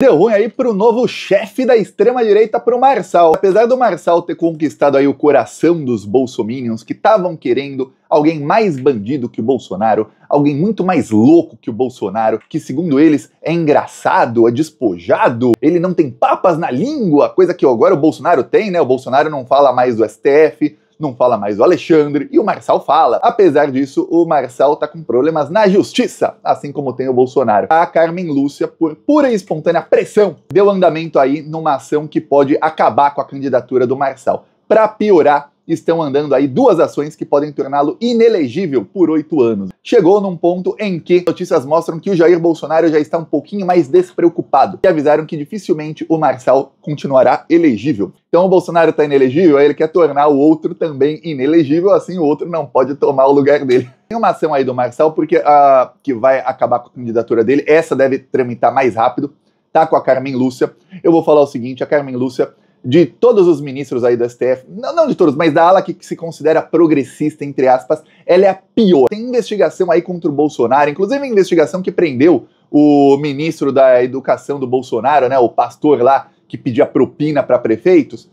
Deu ruim aí pro novo chefe da extrema-direita, pro Marçal. Apesar do Marçal ter conquistado aí o coração dos bolsominions que estavam querendo alguém mais bandido que o Bolsonaro, alguém muito mais louco que o Bolsonaro, que segundo eles é engraçado, é despojado, ele não tem papas na língua, coisa que agora o Bolsonaro tem, né? O Bolsonaro não fala mais do STF, não fala mais o Alexandre e o Marçal fala. Apesar disso, o Marçal tá com problemas na justiça, assim como tem o Bolsonaro. A Carmen Lúcia, por pura e espontânea pressão, deu andamento aí numa ação que pode acabar com a candidatura do Marçal. Para piorar, estão andando aí duas ações que podem torná-lo inelegível por oito anos. Chegou num ponto em que notícias mostram que o Jair Bolsonaro já está um pouquinho mais despreocupado e avisaram que dificilmente o Marçal continuará elegível. Então o Bolsonaro está inelegível, aí ele quer tornar o outro também inelegível, assim o outro não pode tomar o lugar dele. Tem uma ação aí do Marçal, porque a que vai acabar com a candidatura dele, essa deve tramitar mais rápido, tá com a Carmen Lúcia. Eu vou falar o seguinte, a Carmen Lúcia de todos os ministros aí do STF, não, não de todos, mas da ala que, se considera progressista, entre aspas, ela é a pior. Tem investigação aí contra o Bolsonaro, inclusive a investigação que prendeu o ministro da Educação do Bolsonaro, né, o pastor lá que pedia propina para prefeitos.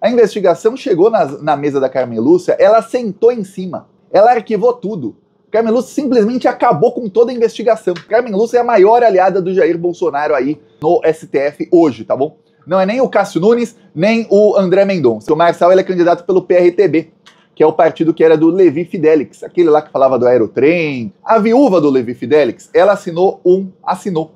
A investigação chegou na, na mesa da Carmen Lúcia, ela sentou em cima, ela arquivou tudo. Carmen Lúcia simplesmente acabou com toda a investigação. Carmen Lúcia é a maior aliada do Jair Bolsonaro aí no STF hoje, tá bom? não é nem o Cássio Nunes, nem o André Mendonça. O Marçal ele é candidato pelo PRTB, que é o partido que era do Levi Fidelix, aquele lá que falava do aerotrem. A viúva do Levi Fidelix, ela assinou um, assinou,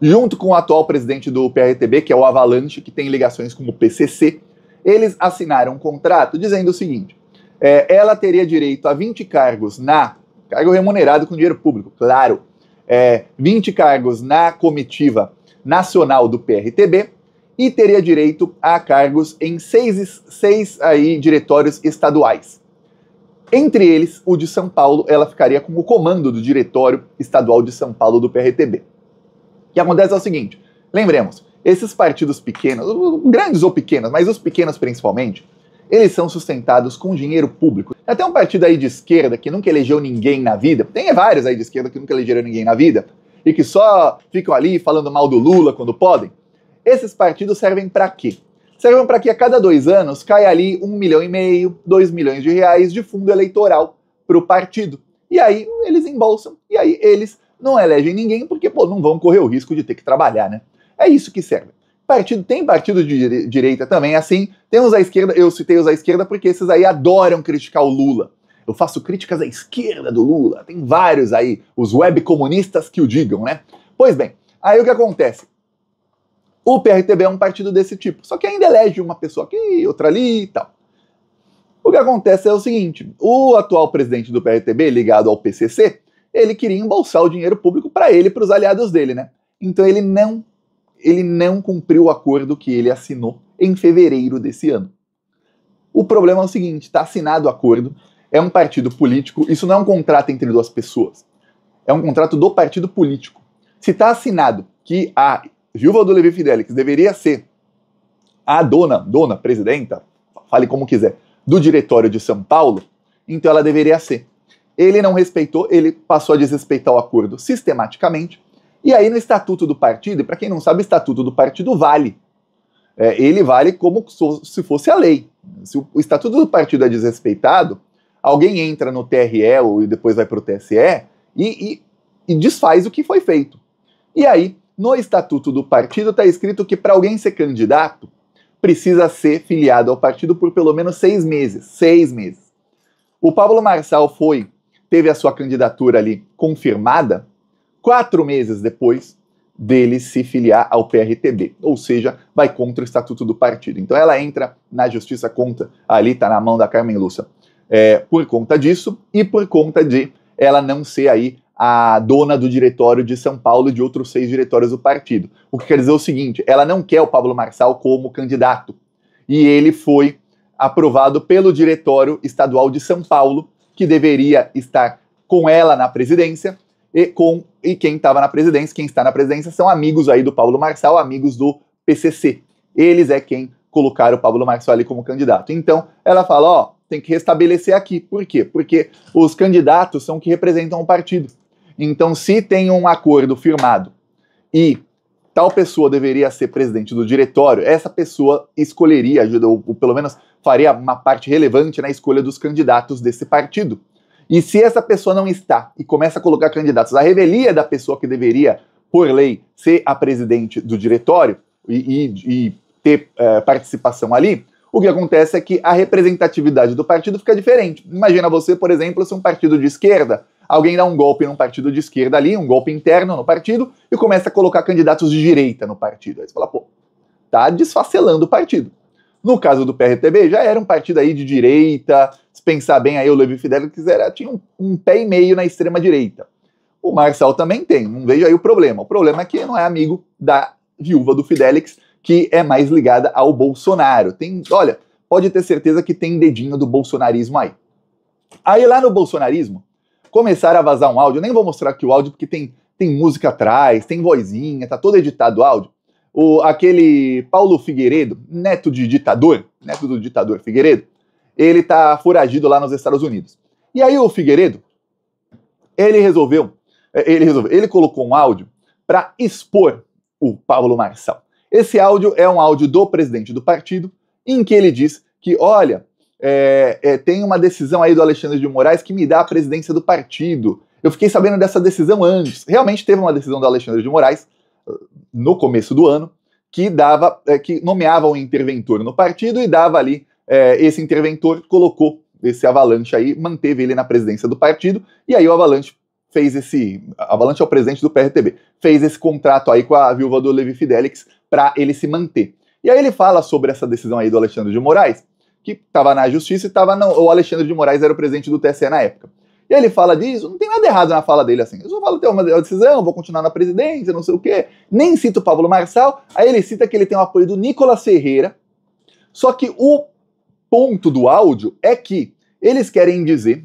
junto com o atual presidente do PRTB, que é o Avalanche, que tem ligações com o PCC, eles assinaram um contrato dizendo o seguinte, é, ela teria direito a 20 cargos na, cargo remunerado com dinheiro público, claro, é, 20 cargos na comitiva nacional do PRTB, e teria direito a cargos em seis, seis aí, diretórios estaduais. Entre eles, o de São Paulo, ela ficaria com o comando do Diretório Estadual de São Paulo do PRTB. O que acontece é o seguinte: lembremos, esses partidos pequenos, grandes ou pequenos, mas os pequenos principalmente, eles são sustentados com dinheiro público. até um partido aí de esquerda que nunca elegeu ninguém na vida, tem vários aí de esquerda que nunca elegeram ninguém na vida, e que só ficam ali falando mal do Lula quando podem. Esses partidos servem para quê? Servem para que a cada dois anos caia ali um milhão e meio, dois milhões de reais de fundo eleitoral para o partido. E aí eles embolsam, e aí eles não elegem ninguém porque pô, não vão correr o risco de ter que trabalhar, né? É isso que serve. Partido tem partido de direita também, assim, tem os à esquerda, eu citei os à esquerda porque esses aí adoram criticar o Lula. Eu faço críticas à esquerda do Lula, tem vários aí, os web comunistas que o digam, né? Pois bem, aí o que acontece? O PRTB é um partido desse tipo, só que ainda elege uma pessoa aqui, outra ali e tal. O que acontece é o seguinte: o atual presidente do PRTB, ligado ao PCC, ele queria embolsar o dinheiro público para ele e para os aliados dele, né? Então ele não, ele não cumpriu o acordo que ele assinou em fevereiro desse ano. O problema é o seguinte: está assinado o acordo, é um partido político, isso não é um contrato entre duas pessoas, é um contrato do partido político. Se está assinado que a viúva do Levi Fidelix deveria ser a dona, dona, presidenta, fale como quiser, do diretório de São Paulo, então ela deveria ser. Ele não respeitou, ele passou a desrespeitar o acordo sistematicamente. E aí no estatuto do partido, para quem não sabe, o estatuto do partido vale. É, ele vale como se fosse a lei. Se o, estatuto do partido é desrespeitado, alguém entra no TRE ou depois vai para o TSE e, e, e desfaz o que foi feito. E aí no estatuto do partido está escrito que para alguém ser candidato, precisa ser filiado ao partido por pelo menos seis meses. Seis meses. O Pablo Marçal foi, teve a sua candidatura ali confirmada quatro meses depois dele se filiar ao PRTB, ou seja, vai contra o estatuto do partido. Então ela entra na justiça contra, ali está na mão da Carmen Lúcia, é, por conta disso e por conta de ela não ser aí a dona do diretório de São Paulo e de outros seis diretórios do partido. O que quer dizer o seguinte: ela não quer o Pablo Marçal como candidato. E ele foi aprovado pelo Diretório Estadual de São Paulo, que deveria estar com ela na presidência. E, com, e quem estava na presidência, quem está na presidência, são amigos aí do Pablo Marçal, amigos do PCC. Eles é quem colocaram o Pablo Marçal ali como candidato. Então, ela fala: ó, tem que restabelecer aqui. Por quê? Porque os candidatos são que representam o partido. Então, se tem um acordo firmado e tal pessoa deveria ser presidente do diretório, essa pessoa escolheria, ou, ou pelo menos faria uma parte relevante na escolha dos candidatos desse partido. E se essa pessoa não está e começa a colocar candidatos à revelia da pessoa que deveria, por lei, ser a presidente do diretório e, e, e ter é, participação ali, o que acontece é que a representatividade do partido fica diferente. Imagina você, por exemplo, se um partido de esquerda alguém dá um golpe num partido de esquerda ali, um golpe interno no partido, e começa a colocar candidatos de direita no partido. Aí você fala, pô, tá desfacelando o partido. No caso do PRTB, já era um partido aí de direita, se pensar bem aí, o Levi Fidelix quiser, tinha um, um pé e meio na extrema direita. O Marçal também tem, não vejo aí o problema. O problema é que não é amigo da viúva do Fidelix, que é mais ligada ao Bolsonaro. Tem, olha, pode ter certeza que tem dedinho do bolsonarismo aí. Aí lá no bolsonarismo, começar a vazar um áudio, eu nem vou mostrar aqui o áudio porque tem, tem música atrás, tem vozinha, tá todo editado o áudio. O, aquele Paulo Figueiredo, neto de ditador, neto do ditador Figueiredo, ele tá foragido lá nos Estados Unidos. E aí o Figueiredo, ele resolveu, é, ele resolveu, ele colocou um áudio para expor o Paulo Marçal. Esse áudio é um áudio do presidente do partido em que ele diz que, olha, é, é, tem uma decisão aí do Alexandre de Moraes que me dá a presidência do partido. Eu fiquei sabendo dessa decisão antes. Realmente teve uma decisão do Alexandre de Moraes uh, no começo do ano que dava, é, que nomeava um interventor no partido e dava ali é, esse interventor colocou esse Avalanche aí, manteve ele na presidência do partido e aí o Avalanche fez esse Avalanche é o presidente do PRTB, fez esse contrato aí com a viúva do Levi Fidelix para ele se manter. E aí ele fala sobre essa decisão aí do Alexandre de Moraes que estava na justiça e estava o Alexandre de Moraes era o presidente do TSE na época. E ele fala disso, não tem nada errado na fala dele assim. Eu só falo ter uma decisão, vou continuar na presidência, não sei o quê. Nem cita o Pablo Marçal. Aí ele cita que ele tem o apoio do Nicolas Ferreira. Só que o ponto do áudio é que eles querem dizer,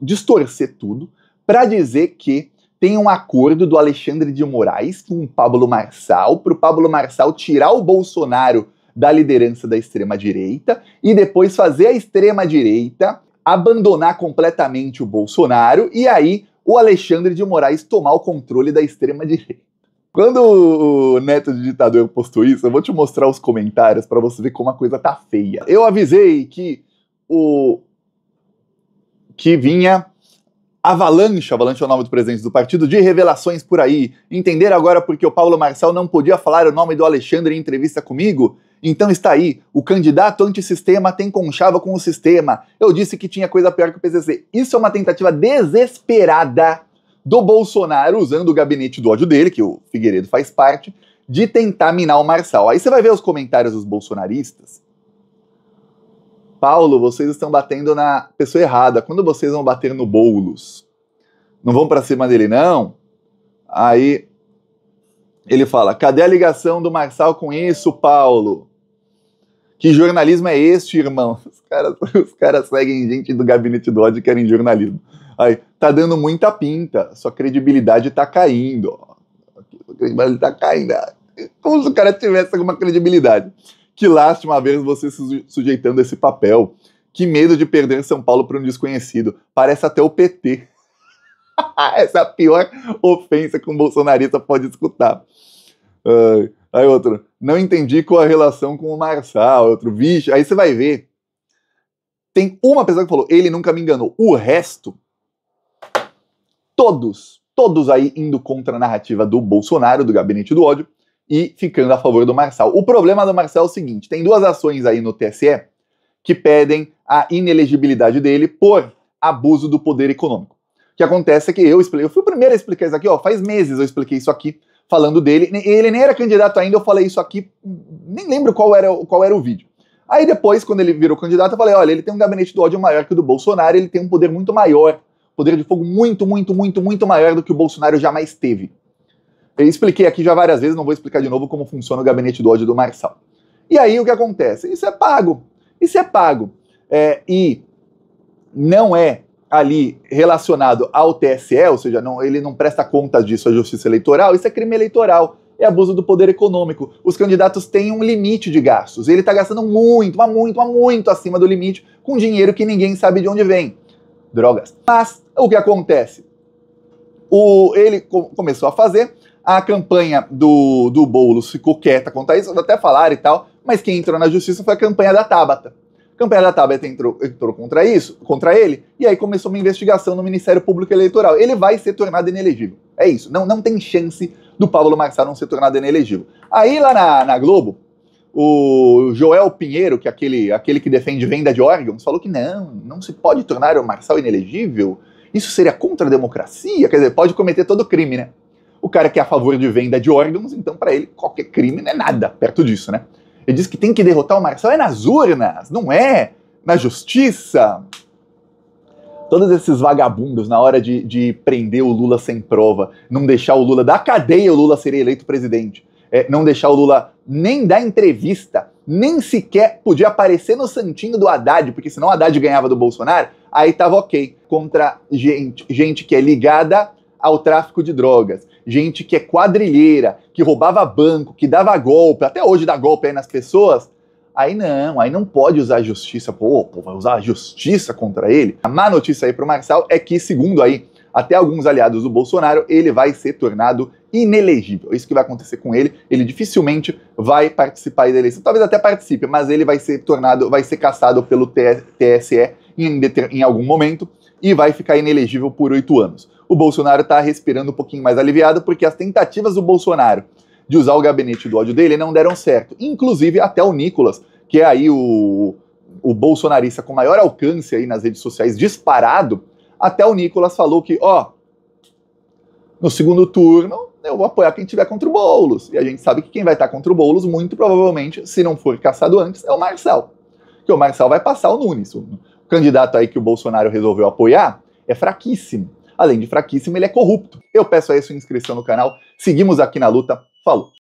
distorcer tudo, para dizer que tem um acordo do Alexandre de Moraes com o Pablo Marçal, para o Pablo Marçal tirar o Bolsonaro da liderança da extrema-direita e depois fazer a extrema-direita abandonar completamente o Bolsonaro e aí o Alexandre de Moraes tomar o controle da extrema-direita. Quando o neto de ditador postou isso, eu vou te mostrar os comentários para você ver como a coisa tá feia. Eu avisei que o que vinha Avalanche, Avalanche é o nome do presidente do partido, de revelações por aí. Entender agora porque o Paulo Marçal não podia falar o nome do Alexandre em entrevista comigo? Então está aí, o candidato antissistema tem conchava com o sistema. Eu disse que tinha coisa pior que o PCC. Isso é uma tentativa desesperada do Bolsonaro, usando o gabinete do ódio dele, que o Figueiredo faz parte, de tentar minar o Marçal. Aí você vai ver os comentários dos bolsonaristas. Paulo, vocês estão batendo na pessoa errada. Quando vocês vão bater no Boulos? Não vão para cima dele, não? Aí ele fala: cadê a ligação do Marçal com isso, Paulo? Que jornalismo é este, irmão? Os caras, os caras seguem gente do gabinete do ódio e querem jornalismo. Aí, tá dando muita pinta, sua credibilidade tá caindo. Sua credibilidade tá caindo. Como se o cara tivesse alguma credibilidade. Que lástima ver você se sujeitando a esse papel. Que medo de perder São Paulo para um desconhecido. Parece até o PT. Essa é a pior ofensa que um bolsonarista pode escutar. Uh, Aí outro, não entendi qual a relação com o Marçal. Outro, vixe. Aí você vai ver. Tem uma pessoa que falou, ele nunca me enganou. O resto, todos, todos aí indo contra a narrativa do Bolsonaro, do gabinete do ódio, e ficando a favor do Marçal. O problema do Marçal é o seguinte: tem duas ações aí no TSE que pedem a inelegibilidade dele por abuso do poder econômico. O que acontece é que eu expliquei, eu fui o primeiro a explicar isso aqui, ó, faz meses eu expliquei isso aqui falando dele. Ele nem era candidato ainda, eu falei isso aqui, nem lembro qual era, qual era o vídeo. Aí depois, quando ele virou candidato, eu falei: olha, ele tem um gabinete do ódio maior que o do Bolsonaro, ele tem um poder muito maior, poder de fogo muito, muito, muito, muito maior do que o Bolsonaro jamais teve. Eu expliquei aqui já várias vezes, não vou explicar de novo como funciona o gabinete do ódio do Marçal. E aí o que acontece? Isso é pago. Isso é pago. É, e não é ali relacionado ao TSE, ou seja, não, ele não presta conta disso à justiça eleitoral, isso é crime eleitoral, é abuso do poder econômico. Os candidatos têm um limite de gastos. Ele está gastando muito, mas muito, mas muito acima do limite, com dinheiro que ninguém sabe de onde vem. Drogas. Mas o que acontece? O, ele co começou a fazer, a campanha do, do Boulos ficou quieta quanto a isso, até falar e tal, mas quem entrou na justiça foi a campanha da Tabata. Campeão da Tabet entrou, entrou contra isso, contra ele, e aí começou uma investigação no Ministério Público Eleitoral. Ele vai ser tornado inelegível. É isso. Não, não tem chance do Pablo Marçal não ser tornado inelegível. Aí lá na, na Globo, o Joel Pinheiro, que é aquele, aquele que defende venda de órgãos, falou que não, não se pode tornar o Marçal inelegível. Isso seria contra a democracia, quer dizer, pode cometer todo crime, né? O cara que é a favor de venda de órgãos, então para ele qualquer crime não é nada perto disso, né? Ele diz que tem que derrotar o Marcelo é nas urnas, não é na justiça. Todos esses vagabundos, na hora de, de prender o Lula sem prova, não deixar o Lula da cadeia, o Lula seria eleito presidente. É, não deixar o Lula nem dar entrevista, nem sequer podia aparecer no santinho do Haddad, porque senão o Haddad ganhava do Bolsonaro, aí tava ok. Contra gente, gente que é ligada ao tráfico de drogas. Gente que é quadrilheira, que roubava banco, que dava golpe, até hoje dá golpe aí nas pessoas. Aí não, aí não pode usar a justiça. Pô, pô, vai usar a justiça contra ele? A má notícia aí pro Marçal é que, segundo aí, até alguns aliados do Bolsonaro, ele vai ser tornado inelegível. É isso que vai acontecer com ele, ele dificilmente vai participar da eleição. Talvez até participe, mas ele vai ser tornado, vai ser caçado pelo TSE em, em algum momento e vai ficar inelegível por oito anos o Bolsonaro está respirando um pouquinho mais aliviado, porque as tentativas do Bolsonaro de usar o gabinete do ódio dele não deram certo. Inclusive até o Nicolas, que é aí o, o bolsonarista com maior alcance aí nas redes sociais, disparado, até o Nicolas falou que, ó, no segundo turno eu vou apoiar quem tiver contra o Boulos. E a gente sabe que quem vai estar contra o Boulos, muito provavelmente, se não for caçado antes, é o Marçal. Que o Marçal vai passar o Nunes. O candidato aí que o Bolsonaro resolveu apoiar é fraquíssimo. Além de fraquíssimo, ele é corrupto. Eu peço aí sua inscrição no canal. Seguimos aqui na luta. Falou!